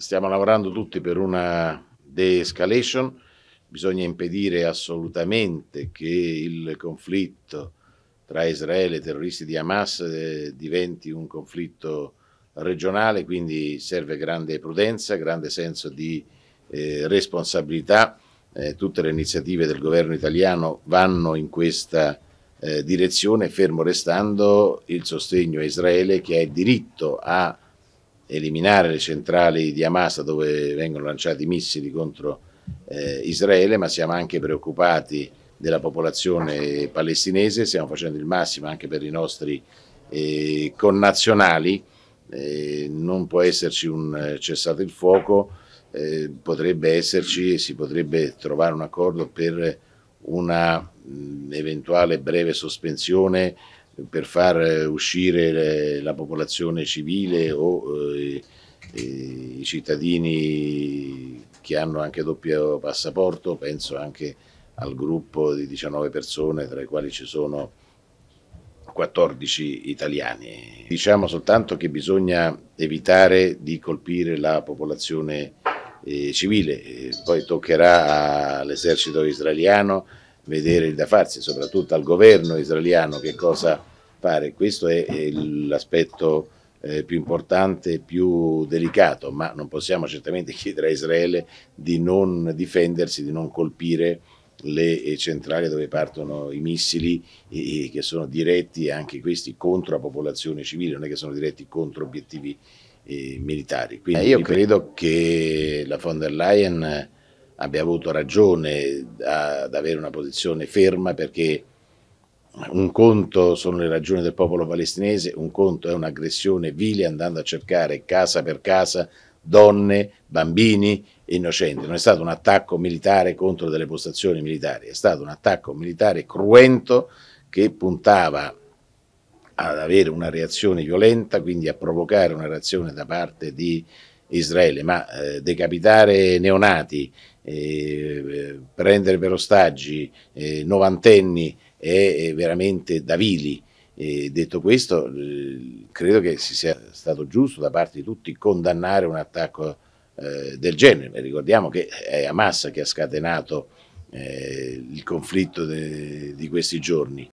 stiamo lavorando tutti per una de-escalation, bisogna impedire assolutamente che il conflitto tra Israele e i terroristi di Hamas eh, diventi un conflitto regionale, quindi serve grande prudenza, grande senso di eh, responsabilità. Eh, tutte le iniziative del governo italiano vanno in questa eh, direzione, fermo restando il sostegno a Israele che ha il diritto a eliminare le centrali di Hamas dove vengono lanciati missili contro eh, Israele, ma siamo anche preoccupati della popolazione palestinese, stiamo facendo il massimo anche per i nostri eh, connazionali, eh, non può esserci un eh, cessate il fuoco, eh, potrebbe esserci, e si potrebbe trovare un accordo per una mh, eventuale breve sospensione per far uscire la popolazione civile o eh, i cittadini che hanno anche doppio passaporto, penso anche al gruppo di 19 persone tra le quali ci sono 14 italiani. Diciamo soltanto che bisogna evitare di colpire la popolazione eh, civile, poi toccherà all'esercito israeliano vedere il da farsi, soprattutto al governo israeliano che cosa fare. Questo è, è l'aspetto eh, più importante, più delicato, ma non possiamo certamente chiedere a Israele di non difendersi, di non colpire le eh, centrali dove partono i missili e, che sono diretti anche questi contro la popolazione civile, non è che sono diretti contro obiettivi eh, militari. Quindi eh, io credo che la von der Leyen abbia avuto ragione ad avere una posizione ferma perché un conto sono le ragioni del popolo palestinese, un conto è un'aggressione vile andando a cercare casa per casa donne, bambini innocenti. Non è stato un attacco militare contro delle postazioni militari, è stato un attacco militare cruento che puntava ad avere una reazione violenta, quindi a provocare una reazione da parte di Israele, ma eh, decapitare neonati, eh, eh prendere per ostaggi eh, novantenni, è veramente da vili. E detto questo, credo che sia stato giusto da parte di tutti condannare un attacco eh, del genere. Ricordiamo che è Hamas che ha scatenato eh, il conflitto di questi giorni.